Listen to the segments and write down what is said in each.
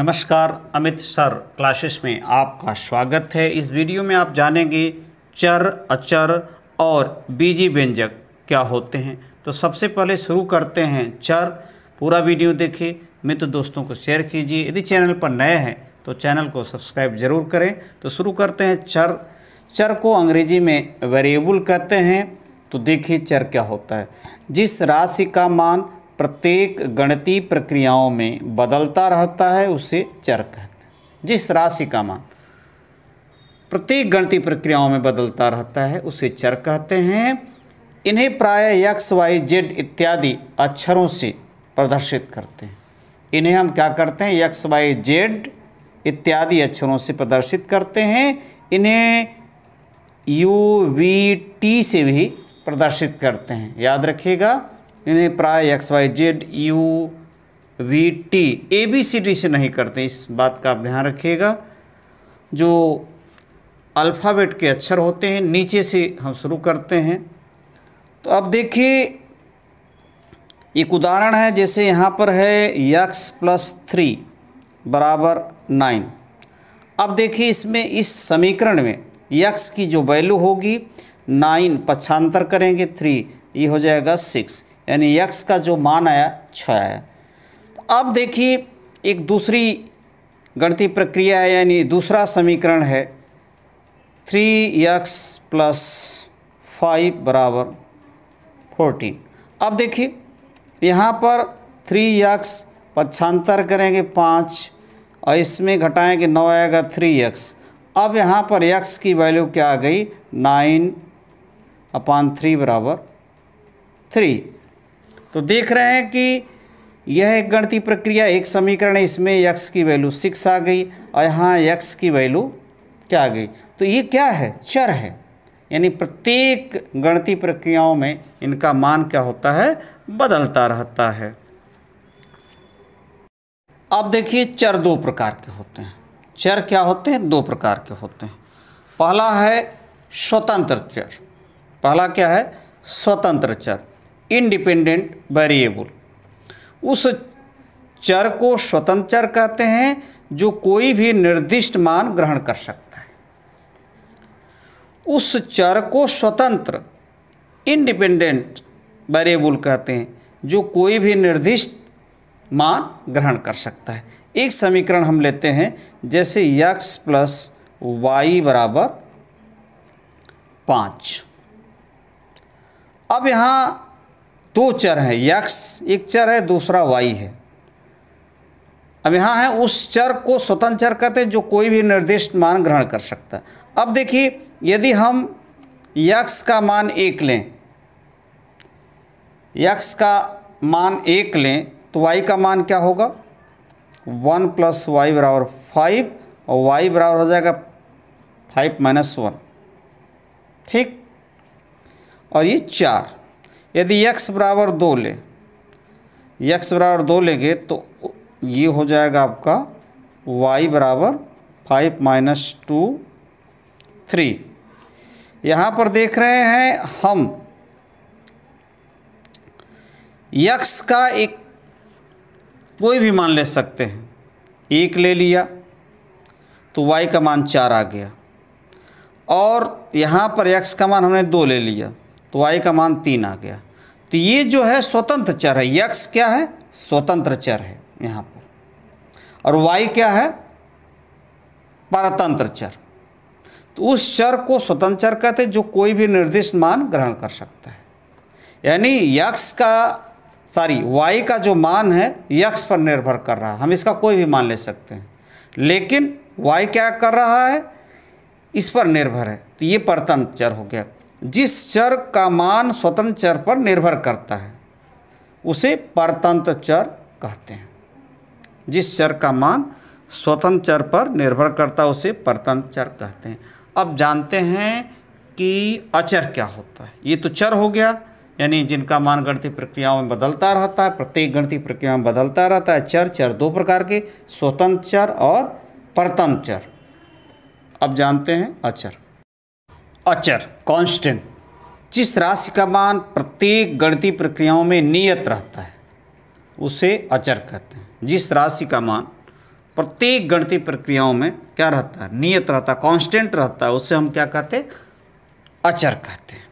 नमस्कार Amit sir classes में आपका स्वागत है इस वीडियो में आप जानेंगे चर अचर और बीजी व्यंजक क्या होते हैं तो सबसे पहले शुरू करते हैं चर पूरा वीडियो देखिए मित्र तो दोस्तों को शेयर कीजिए यदि चैनल पर नए हैं तो चैनल को सब्सक्राइब जरूर करें तो शुरू करते हैं चर चर को अंग्रेजी में वेरिएबल कहते हैं तो देखिए चर क्या होता है जिस राशि का मान प्रत्येक गणती प्रक्रियाओं में बदलता रहता है उसे चर कहते हैं जिस राशि का मान प्रत्येक गणती प्रक्रियाओं में बदलता रहता है उसे चर कहते हैं इन्हें प्राय यक्स वाई जेड इत्यादि अक्षरों से प्रदर्शित करते हैं इन्हें हम क्या करते हैं यक्स वाई जेड इत्यादि अक्षरों से प्रदर्शित करते हैं इन्हें यू वी टी से भी प्रदर्शित करते हैं याद रखिएगा यानी प्राय X Y Z U V T A B C D से नहीं करते इस बात का आप ध्यान रखिएगा जो अल्फ़ाबेट के अक्षर होते हैं नीचे से हम शुरू करते हैं तो अब देखिए एक उदाहरण है जैसे यहाँ पर है यक्स प्लस थ्री बराबर नाइन अब देखिए इसमें इस समीकरण में यक्स की जो वैल्यू होगी नाइन पक्षांतर करेंगे थ्री ये हो जाएगा सिक्स यानी यक्स का जो मान आया छः आया अब देखिए एक दूसरी गणती प्रक्रिया है यानी दूसरा समीकरण है थ्री एक्स प्लस फाइव बराबर फोर्टीन अब देखिए यहाँ पर थ्री एक्स पक्षांतर करेंगे पाँच और इसमें घटाएंगे नौ आएगा थ्री एक्स अब यहाँ पर एक्स की वैल्यू क्या आ गई नाइन अपान थ्री बराबर थ्री तो देख रहे हैं कि यह एक गणती प्रक्रिया एक समीकरण है इसमें यक्स की वैल्यू सिक्स आ गई और यहाँ यक्स की वैल्यू क्या आ गई तो ये क्या है चर है यानी प्रत्येक गणती प्रक्रियाओं में इनका मान क्या होता है बदलता रहता है अब देखिए चर दो प्रकार के होते हैं चर क्या होते हैं दो प्रकार के होते हैं पहला है स्वतंत्र चर पहला क्या है स्वतंत्र चर इंडिपेंडेंट वेरिएबल उस चर को स्वतंत्र चर कहते हैं जो कोई भी निर्दिष्ट मान ग्रहण कर सकता है उस चर को स्वतंत्र इंडिपेंडेंट वेरिएबल कहते हैं जो कोई भी निर्दिष्ट मान ग्रहण कर सकता है एक समीकरण हम लेते हैं जैसे यक्स प्लस वाई बराबर पाँच अब यहाँ दो चर हैं यक्स एक चर है दूसरा वाई है अब यहाँ है उस चर को स्वतंत्र चर कहते हैं जो कोई भी निर्दिष्ट मान ग्रहण कर सकता है अब देखिए यदि हम यक्स का मान एक लें यक्स का मान एक लें तो वाई का मान क्या होगा वन प्लस वाई बराबर फाइव और वाई बराबर हो जाएगा फाइव माइनस वन ठीक और ये चार यदि यक्स बराबर दो ले यक्स बराबर दो लेंगे तो ये हो जाएगा आपका वाई बराबर फाइव माइनस टू थ्री यहाँ पर देख रहे हैं हम यक्स का एक कोई भी मान ले सकते हैं एक ले लिया तो वाई का मान चार आ गया और यहाँ पर यक्स का मान हमने दो ले लिया तो वाई का मान तीन आ गया तो ये जो है स्वतंत्र चर है यक्स क्या है स्वतंत्र चर है यहाँ पर और वाई क्या है परतंत्र चर तो उस चर को स्वतंत्र चर कहते हैं जो कोई भी निर्दिष्ट मान ग्रहण कर सकता है यानी यक्ष का सॉरी वाई का जो मान है यक्ष पर निर्भर कर रहा है हम इसका कोई भी मान ले सकते हैं लेकिन वाई क्या कर रहा है इस पर निर्भर है तो ये परतंत्र चर हो गया जिस चर का मान स्वतंत्र चर पर निर्भर करता है उसे परतंत्र चर कहते हैं जिस चर का मान स्वतंत्र चर पर निर्भर करता है उसे परतंत्र चर कहते हैं अब जानते हैं कि अचर क्या होता है ये तो चर हो गया यानी जिनका मान गणती प्रक्रियाओं में बदलता रहता है प्रत्येक गणती प्रक्रिया में बदलता रहता है चर चर दो प्रकार के स्वतंत्र चर और परतंत्र चर अब जानते हैं अचर अचर कांस्टेंट जिस राशि का मान प्रत्येक गणती प्रक्रियाओं में नियत रहता है उसे अचर कहते हैं जिस राशि का मान प्रत्येक गणती प्रक्रियाओं में क्या रहता है नियत रहता है कॉन्स्टेंट रहता है उसे हम क्या कहते हैं अचर कहते हैं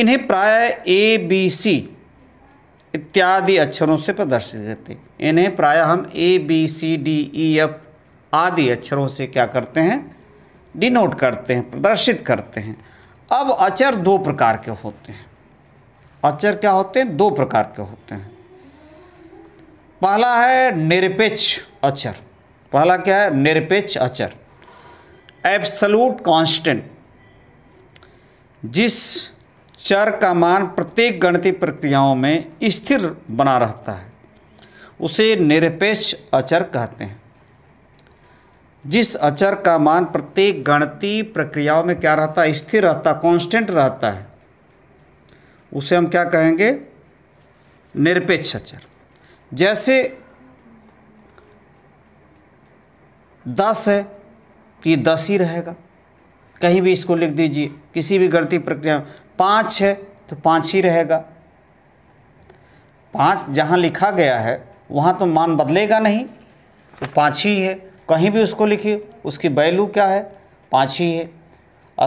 इन्हें प्राय ए बी सी इत्यादि अक्षरों से प्रदर्शित करते हैं इन्हें प्राय हम A B C D E F आदि अक्षरों से क्या करते हैं डिनोट करते हैं प्रदर्शित करते हैं अब अचर दो प्रकार के होते हैं अचर क्या होते हैं दो प्रकार के होते हैं पहला है निरपेक्ष अचर पहला क्या है निरपेक्ष अचर एब्सलूट कांस्टेंट जिस चर का मान प्रत्येक गणितीय प्रक्रियाओं में स्थिर बना रहता है उसे निरपेक्ष अचर कहते हैं जिस अचर का मान प्रत्येक गणती प्रक्रियाओं में क्या रहता है स्थिर रहता कांस्टेंट रहता है उसे हम क्या कहेंगे निरपेक्ष अचर जैसे दस है तो ये दस ही रहेगा कहीं भी इसको लिख दीजिए किसी भी गणती प्रक्रिया में पाँच है तो पाँच ही रहेगा पाँच जहाँ लिखा गया है वहाँ तो मान बदलेगा नहीं तो पाँच ही है कहीं भी उसको लिखिए उसकी वैल्यू क्या है पाँच ही है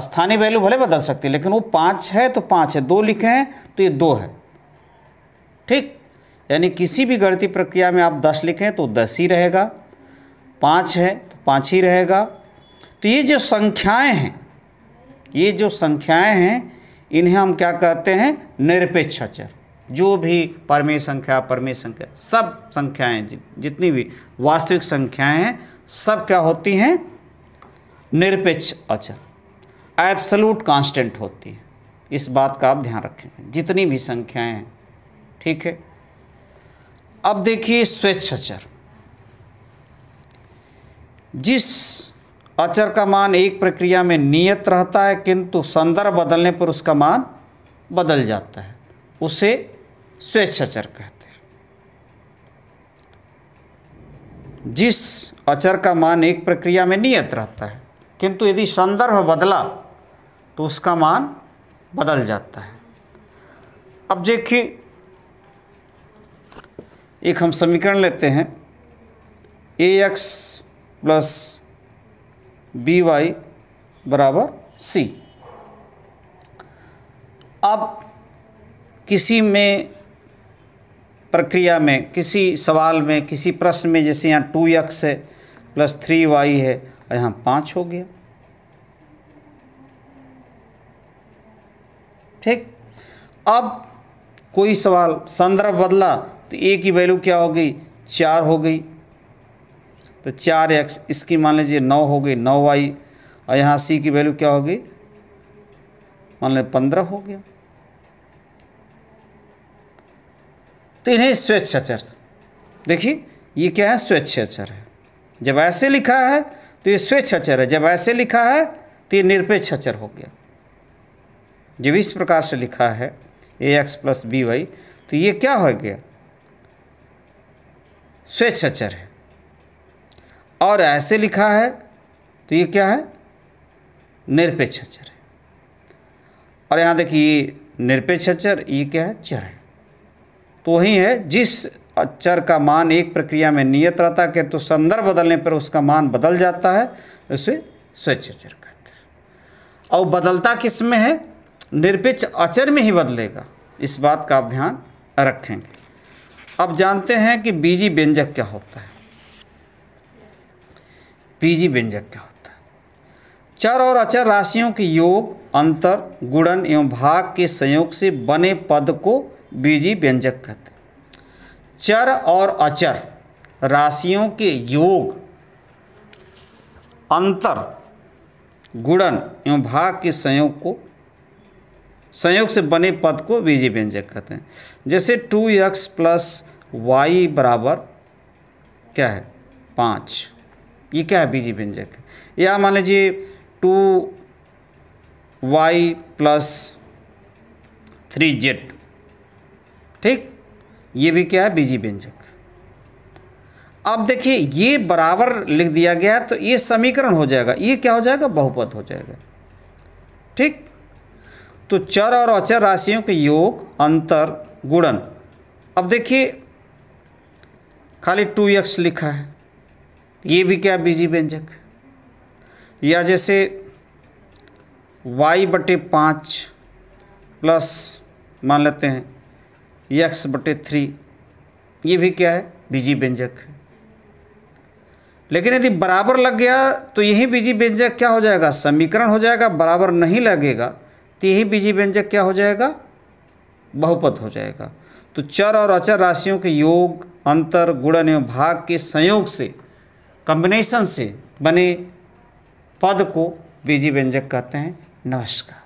स्थानीय वैल्यू भले बदल सकती है लेकिन वो पाँच है तो पाँच है दो लिखे हैं तो ये दो है ठीक यानी किसी भी गणती प्रक्रिया में आप दस लिखें तो दस ही रहेगा पाँच है तो पाँच ही रहेगा तो ये जो संख्याएं हैं ये जो संख्याएं हैं इन्हें हम क्या कहते हैं निरपेक्ष अचर जो भी परमेय संख्या परमेय संख्या सब संख्याएं जितनी भी वास्तविक संख्याएं हैं सब क्या होती हैं निरपेक्ष अचर एब्सलूट कांस्टेंट होती है इस बात का आप ध्यान रखें जितनी भी संख्याएं हैं ठीक है अब देखिए स्वेच्छ अचर जिस अचर का मान एक प्रक्रिया में नियत रहता है किंतु संदर्भ बदलने पर उसका मान बदल जाता है उसे स्वेच्छ अचर कहते हैं जिस अचर का मान एक प्रक्रिया में नियत रहता है किंतु यदि संदर्भ बदला तो उसका मान बदल जाता है अब देखिए एक हम समीकरण लेते हैं A X plus B Y बराबर सी अब किसी में प्रक्रिया में किसी सवाल में किसी प्रश्न में जैसे यहाँ टू एक्स है प्लस थ्री वाई है और यहाँ पाँच हो गया ठीक अब कोई सवाल संदर्भ बदला तो ए की वैल्यू क्या हो गई चार हो गई तो चार एक्स इसकी मान लीजिए नौ हो गई नौ वाई और यहाँ सी की वैल्यू क्या होगी मान लें पंद्रह हो गया तो इन्हें स्वेच्छाचर देखिए ये क्या है स्वेच्छाचर है जब ऐसे लिखा है तो ये स्वेच्छाचर है जब ऐसे लिखा है तो ये निरपेक्षाचर हो गया जब इस प्रकार से लिखा है A X plus B Y तो ये क्या हो गया स्वेच्छाचर है और ऐसे लिखा है तो ये क्या है निरपेक्ष अचर है और यहाँ देखिए ये निरपेक्ष अचर ये क्या है चर है तो वही है जिस चर का मान एक प्रक्रिया में नियत रहता है तो संदर्भ बदलने पर उसका मान बदल जाता है उसे स्वच्छ चर कहते हैं और बदलता किस में है निरपेक्ष अचर में ही बदलेगा इस बात का आप ध्यान रखेंगे अब जानते हैं कि बीजी व्यंजक क्या होता है बीजी व्यंजक क्या होता है चर और अचर राशियों के योग अंतर गुणन एवं भाग के संयोग से बने पद को बीजी व्यंजक कहते हैं चर और अचर राशियों के योग अंतर गुणन एवं भाग के संयोग को संयोग से बने पद को बीजी व्यंजक कहते हैं जैसे टू एक्स प्लस वाई बराबर क्या है पाँच ये क्या है बीजी व्यंजक या मान लीजिए two Y plus three Z ठीक ये भी क्या है बीजी व्यंजक अब देखिए ये बराबर लिख दिया गया है तो ये समीकरण हो जाएगा ये क्या हो जाएगा बहुपद हो जाएगा ठीक तो चर और अचर राशियों के योग अंतर गुणन अब देखिए खाली टू एक्स लिखा है ये भी क्या बीजी व्यंजक या जैसे y बटे पाँच प्लस मान लेते हैं यक्स बटे थ्री ये भी क्या है बीजी व्यंजक है लेकिन यदि बराबर लग गया तो यही बीजी व्यंजक क्या हो जाएगा समीकरण हो जाएगा बराबर नहीं लगेगा तो यही बीजी व्यंजक क्या हो जाएगा बहुपद हो जाएगा तो चर और अचर राशियों के योग अंतर गुणन एवं भाग के संयोग से कॉम्बिनेशन से बने पद को बीजी व्यंजक कहते हैं नमस्कार